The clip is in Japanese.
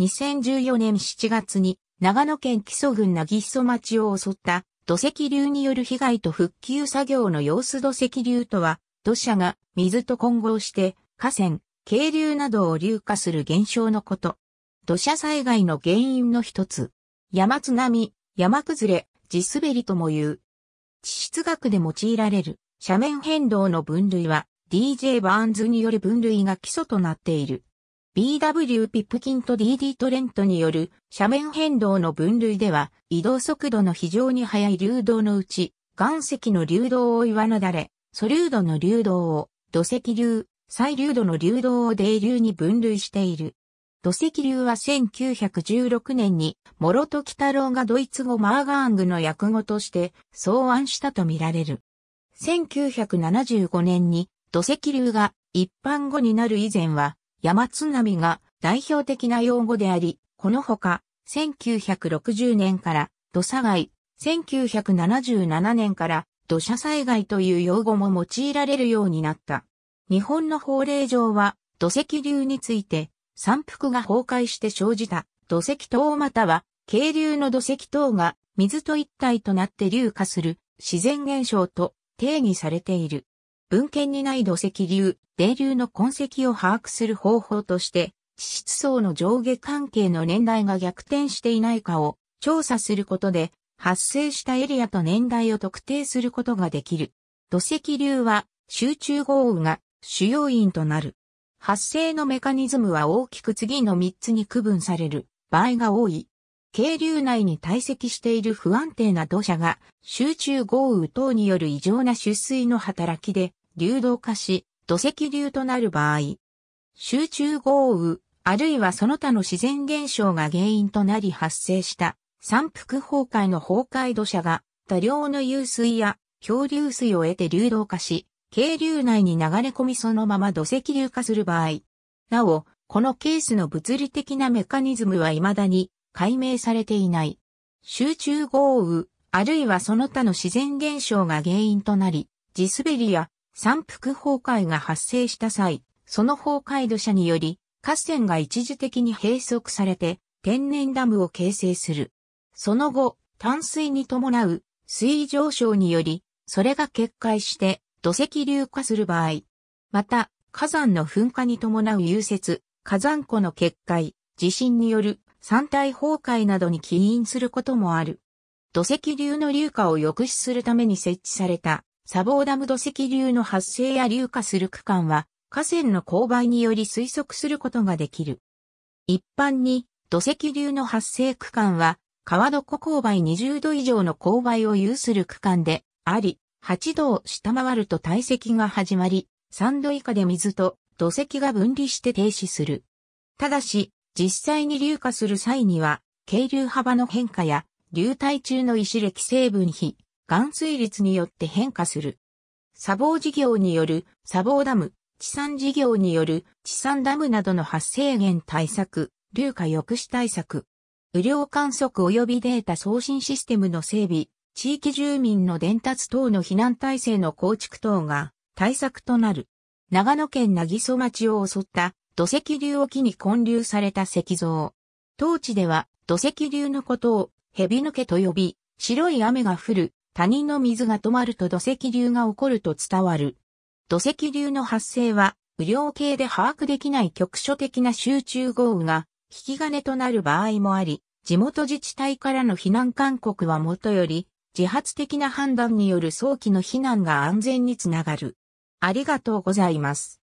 2014年7月に長野県木曽郡っ磯町を襲った土石流による被害と復旧作業の様子土石流とは、土砂が水と混合して河川、渓流などを流化する現象のこと。土砂災害の原因の一つ。山津波、山崩れ、地滑りとも言う。地質学で用いられる斜面変動の分類は DJ バーンズによる分類が基礎となっている。BW ピップキンと DD トレントによる斜面変動の分類では移動速度の非常に速い流動のうち岩石の流動を岩なだれ、素流度の流動を土石流、再流度の流動を泥流に分類している。土石流は1916年に諸戸北郎がドイツ語マーガーングの訳語として草案したとみられる。1975年に土石流が一般語になる以前は山津波が代表的な用語であり、このほか、1960年から土砂害、1977年から土砂災害という用語も用いられるようになった。日本の法令上は土石流について山腹が崩壊して生じた土石等または渓流の土石等が水と一体となって流化する自然現象と定義されている。文献にない土石流、泥流の痕跡を把握する方法として、地質層の上下関係の年代が逆転していないかを調査することで、発生したエリアと年代を特定することができる。土石流は集中豪雨が主要因となる。発生のメカニズムは大きく次の3つに区分される場合が多い。渓流内に堆積している不安定な土砂が集中豪雨等による異常な出水の働きで流動化し、土石流となる場合、集中豪雨、あるいはその他の自然現象が原因となり発生した山腹崩壊の崩壊土砂が多量の湧水や漂流水を得て流動化し、渓流内に流れ込みそのまま土石流化する場合。なお、このケースの物理的なメカニズムは未だに解明されていない。集中豪雨、あるいはその他の自然現象が原因となり、地滑りや山腹崩壊が発生した際、その崩壊土砂により、河川が一時的に閉塞されて、天然ダムを形成する。その後、淡水に伴う水位上昇により、それが決壊して土石流化する場合。また、火山の噴火に伴う融雪、火山湖の決壊、地震による山体崩壊などに起因することもある。土石流の流化を抑止するために設置された砂防ダム土石流の発生や流下する区間は、河川の勾配により推測することができる。一般に、土石流の発生区間は、川床勾配20度以上の勾配を有する区間であり、8度を下回ると堆積が始まり、3度以下で水と土石が分離して停止する。ただし、実際に流下する際には、渓流幅の変化や、流体中の石歴成分比、含水率によって変化する。砂防事業による砂防ダム、地産事業による地産ダムなどの発生源対策、流化抑止対策、雨量観測及びデータ送信システムの整備、地域住民の伝達等の避難体制の構築等が対策となる。長野県なぎそ町を襲った土石流を機に混流された石像。当地では土石流のことを蛇抜けと呼び、白い雨が降る谷の水が止まると土石流が起こると伝わる。土石流の発生は、雨量計で把握できない局所的な集中豪雨が、引き金となる場合もあり、地元自治体からの避難勧告はもとより、自発的な判断による早期の避難が安全につながる。ありがとうございます。